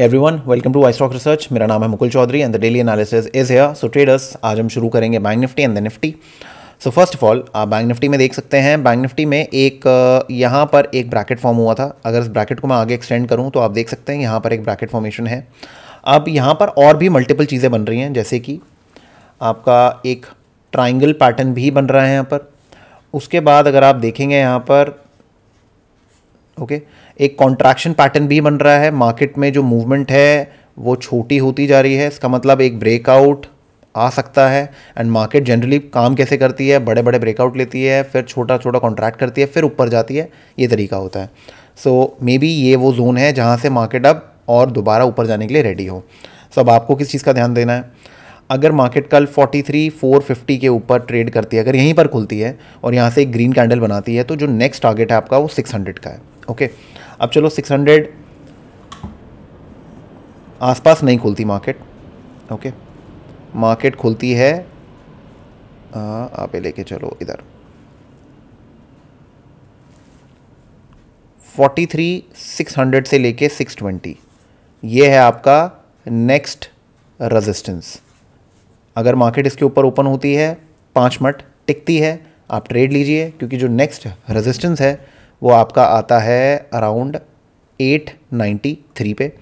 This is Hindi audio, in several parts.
Everyone welcome to Wistock research मेरा नाम है Mukul Chaudhary and the daily analysis is here so traders आज हम शुरू करेंगे bank Nifty and the Nifty so first of all आप बैंक निफ्टी में देख सकते हैं बैंक निफ्टी में एक यहाँ पर एक ब्रैकेट फॉर्म हुआ था अगर इस ब्रैकेट को मैं आगे एक्सटेंड करूँ तो आप देख सकते हैं यहाँ पर एक ब्रैकेट फॉर्मेशन है अब यहाँ पर और भी मल्टीपल चीज़ें बन रही हैं जैसे कि आपका एक ट्राइंगल पैटर्न भी बन रहा है यहाँ पर उसके बाद अगर आप देखेंगे यहाँ पर ओके okay, एक कॉन्ट्रैक्शन पैटर्न भी बन रहा है मार्केट में जो मूवमेंट है वो छोटी होती जा रही है इसका मतलब एक ब्रेकआउट आ सकता है एंड मार्केट जनरली काम कैसे करती है बड़े बड़े ब्रेकआउट लेती है फिर छोटा छोटा कॉन्ट्रैक्ट करती है फिर ऊपर जाती है ये तरीका होता है सो मे बी ये वो जोन है जहाँ से मार्केट अब और दोबारा ऊपर जाने के लिए रेडी हो सो अब आपको किस चीज़ का ध्यान देना है अगर मार्केट कल 43 450 के ऊपर ट्रेड करती है अगर यहीं पर खुलती है और यहाँ से एक ग्रीन कैंडल बनाती है तो जो नेक्स्ट टारगेट है आपका वो 600 का है ओके okay? अब चलो 600 आसपास नहीं खुलती मार्केट ओके मार्केट खुलती है आ, आप लेके चलो इधर 43,600 से लेके 620 ये है आपका नेक्स्ट रेजिस्टेंस अगर मार्केट इसके ऊपर ओपन होती है पाँच मिनट टिकती है आप ट्रेड लीजिए क्योंकि जो नेक्स्ट रेजिस्टेंस है वो आपका आता है अराउंड 893 पे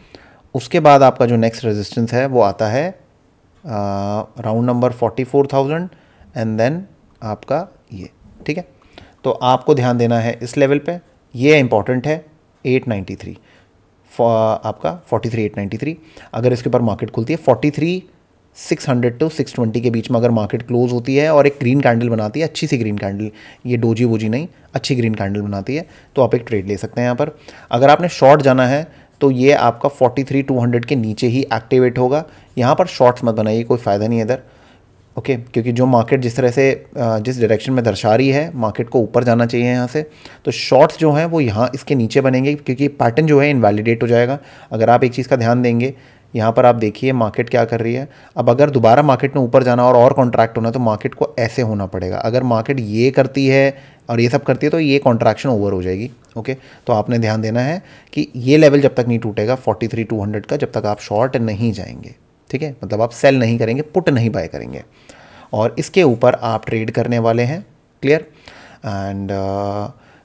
उसके बाद आपका जो नेक्स्ट रेजिस्टेंस है वो आता है राउंड नंबर 44,000 एंड देन आपका ये ठीक है तो आपको ध्यान देना है इस लेवल पे ये इंपॉर्टेंट है 893 आपका 43893 अगर इसके ऊपर मार्केट खुलती है 43 600 टू 620 के बीच में अगर मार्केट क्लोज होती है और एक ग्रीन कैंडल बनाती है अच्छी सी ग्रीन कैंडल ये डोजी वोजी नहीं अच्छी ग्रीन कैंडल बनाती है तो आप एक ट्रेड ले सकते हैं यहाँ पर अगर आपने शॉर्ट जाना है तो ये आपका टू हंड्रेड के नीचे ही एक्टिवेट होगा यहाँ पर शॉर्ट्स मत बनाइए कोई फ़ायदा नहीं है इधर ओके okay, क्योंकि जो मार्केट जिस तरह से जिस डायरेक्शन में दर्शा रही है मार्केट को ऊपर जाना चाहिए यहाँ से तो शॉर्ट्स जो हैं वो यहाँ इसके नीचे बनेंगे क्योंकि पैटर्न जो है इनवैलिडेट हो जाएगा अगर आप एक चीज़ का ध्यान देंगे यहाँ पर आप देखिए मार्केट क्या कर रही है अब अगर दोबारा मार्केट में ऊपर जाना और और कॉन्ट्रैक्ट होना तो मार्केट को ऐसे होना पड़ेगा अगर मार्केट ये करती है और ये सब करती है तो ये कॉन्ट्रैक्शन ओवर हो जाएगी ओके तो आपने ध्यान देना है कि ये लेवल जब तक नहीं टूटेगा फोर्टी थ्री टू हंड्रेड का जब तक आप शॉर्ट नहीं जाएंगे ठीक है मतलब आप सेल नहीं करेंगे पुट नहीं बाय करेंगे और इसके ऊपर आप ट्रेड करने वाले हैं क्लियर एंड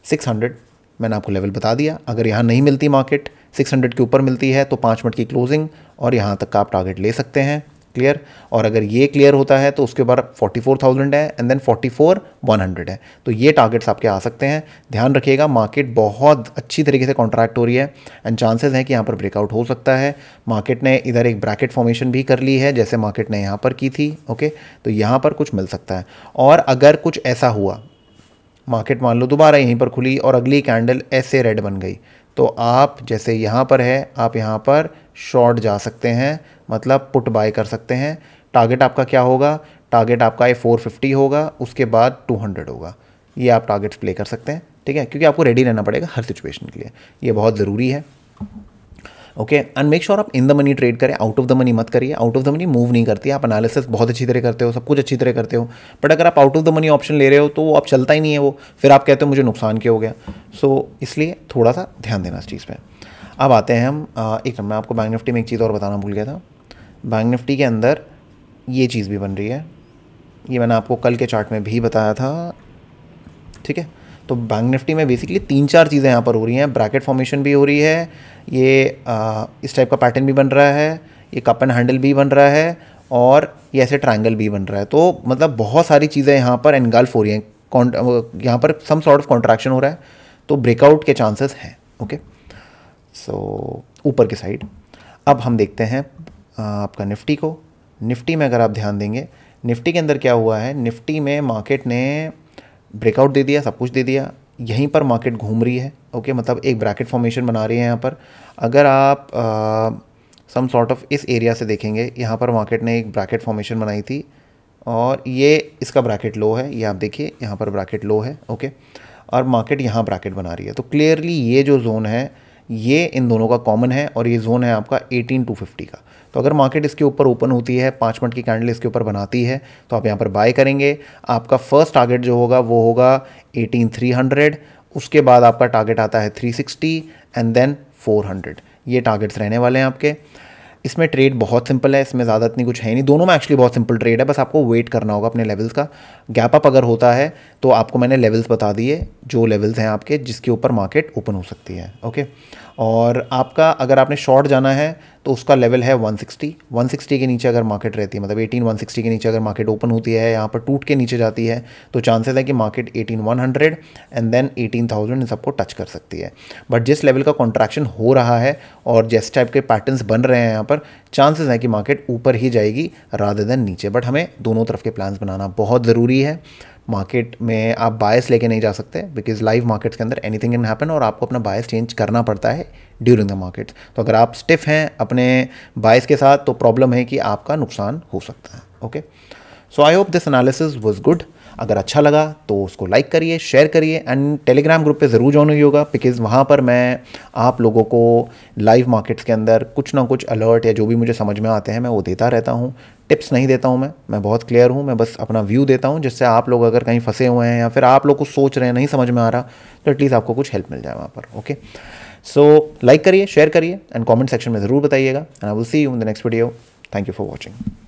सिक्स हंड्रेड मैंने आपको लेवल बता दिया अगर यहाँ नहीं मिलती मार्केट 600 के ऊपर मिलती है तो पाँच मिनट की क्लोजिंग और यहाँ तक का आप टारगेट ले सकते हैं क्लियर और अगर ये क्लियर होता है तो उसके बाद 44,000 है एंड देन हंड्रेड है तो ये टारगेट्स आपके आ सकते हैं ध्यान रखिएगा मार्केट बहुत अच्छी तरीके से कॉन्ट्रैक्ट हो रही है एंड चांसेस हैं कि यहाँ पर ब्रेकआउट हो सकता है मार्केट ने इधर एक ब्रैकेट फॉर्मेशन भी कर ली है जैसे मार्केट ने यहाँ पर की थी ओके तो यहाँ पर कुछ मिल सकता है और अगर कुछ ऐसा हुआ मार्केट मान लो दोबारा यहीं पर खुली और अगली कैंडल ऐसे रेड बन गई तो आप जैसे यहाँ पर है आप यहाँ पर शॉर्ट जा सकते हैं मतलब पुट बाय कर सकते हैं टारगेट आपका क्या होगा टारगेट आपका ये 450 होगा उसके बाद 200 होगा ये आप टारगेट्स प्ले कर सकते हैं ठीक है क्योंकि आपको रेडी रहना पड़ेगा हर सिचुएशन के लिए ये बहुत ज़रूरी है ओके एंड मेक श्योर आप इन द मनी ट्रेड करें आउट ऑफ द मनी मत करिए out of the money move नहीं करती आप एनालिसिस बहुत अच्छी तरह करते हो सब कुछ अच्छी तरह करते हो बट अगर आप out of the money option ले रहे हो तो आप चलता ही नहीं है वो फिर आप कहते हो मुझे नुकसान क्यों हो गया सो so, इसलिए थोड़ा सा ध्यान देना इस चीज़ पर अब आते हैं हम एक मैं आपको बैंक निफ्टी में एक चीज़ और बताना भूल गया था बैंक निफ्टी के अंदर ये चीज़ भी बन रही है ये मैंने आपको कल के चार्ट में भी बताया था ठीक है तो बैंक निफ्टी में बेसिकली तीन चार चीज़ें यहाँ पर हो रही हैं ब्रैकेट फॉर्मेशन भी हो रही है ये आ, इस टाइप का पैटर्न भी बन रहा है ये कप एंड हैंडल भी बन रहा है और ये ऐसे ट्रायंगल भी बन रहा है तो मतलब बहुत सारी चीज़ें यहाँ पर एनगल्फ हो रही हैं यहाँ पर सम सॉर्ट ऑफ कॉन्ट्रैक्शन हो रहा है तो ब्रेकआउट के चांसेस हैं ओके सो ऊपर की साइड अब हम देखते हैं आपका निफ्टी को निफ्टी में अगर आप ध्यान देंगे निफ्टी के अंदर क्या हुआ है निफ्टी में मार्केट ने ब्रेकआउट दे दिया सब कुछ दे दिया यहीं पर मार्केट घूम रही है ओके मतलब एक ब्रैकेट फॉर्मेशन बना रही है यहाँ पर अगर आप सम सॉर्ट ऑफ इस एरिया से देखेंगे यहाँ पर मार्केट ने एक ब्रैकेट फॉर्मेशन बनाई थी और ये इसका ब्रैकेट लो है ये आप देखिए यहाँ पर ब्रैकेट लो है ओके और मार्केट यहाँ ब्रैकेट बना रही है तो क्लियरली ये जो जोन है ये इन दोनों का कॉमन है और ये जोन है आपका एटीन टू फिफ्टी का तो अगर मार्केट इसके ऊपर ओपन होती है पाँच मिनट की कैंडल इसके ऊपर बनाती है तो आप यहाँ पर बाय करेंगे आपका फर्स्ट टारगेट जो होगा वो होगा एटीन थ्री हंड्रेड उसके बाद आपका टारगेट आता है three sixty and then four hundred ये टारगेट्स रहने वाले हैं आपके इसमें ट्रेड बहुत सिंपल है इसमें ज़्यादा इतनी कुछ है नहीं दोनों में एक्चुअली बहुत सिंपल ट्रेड है बस आपको वेट करना होगा अपने लेवल्स का गैप अप अगर होता है तो आपको मैंने लेवल्स बता दिए जो लेवल्स हैं आपके जिसके ऊपर मार्केट ओपन हो सकती है ओके और आपका अगर आपने शॉर्ट जाना है तो उसका लेवल है 160 160 के नीचे अगर मार्केट रहती है मतलब 18 160 के नीचे अगर मार्केट ओपन होती है यहाँ पर टूट के नीचे जाती है तो चांसेस है कि मार्केट 18100 एंड देन 18000 इन सबको टच कर सकती है बट जिस लेवल का कॉन्ट्रैक्शन हो रहा है और जिस टाइप के पैटर्न्स बन रहे हैं यहाँ पर चांसेस हैं कि मार्केट ऊपर ही जाएगी राधर देन नीचे बट हमें दोनों तरफ के प्लान्स बनाना बहुत ज़रूरी है मार्केट में आप बायस लेके नहीं जा सकते बिकॉज लाइव मार्केट्स के अंदर एनीथिंग कैन हैपन और आपको अपना बायस चेंज करना पड़ता है ड्यूरिंग द मार्केट्स तो अगर आप स्टिफ हैं अपने बायस के साथ तो प्रॉब्लम है कि आपका नुकसान हो सकता है okay so I hope this analysis was good अगर अच्छा लगा तो उसको लाइक करिए शेयर करिए एंड टेलीग्राम ग्रुप पे ज़रूर ज्वाइन हुई होगा बिकॉज़ वहाँ पर मैं आप लोगों को लाइव मार्केट्स के अंदर कुछ ना कुछ अलर्ट या जो भी मुझे समझ में आते हैं मैं वो देता रहता हूँ टिप्स नहीं देता हूँ मैं मैं बहुत क्लियर हूँ मैं बस अपना व्यू देता हूँ जिससे आप लोग अगर कहीं फंसे हुए हैं या फिर आप लोग कुछ सोच रहे हैं नहीं समझ में आ रहा तो एटलीस्ट आपको कुछ हेल्प मिल जाए वहाँ पर ओके सो लाइक करिए शेयर करिए एंड कमेंट सेक्शन में ज़रूर बताइएगा and I will see you in the next video thank you for watching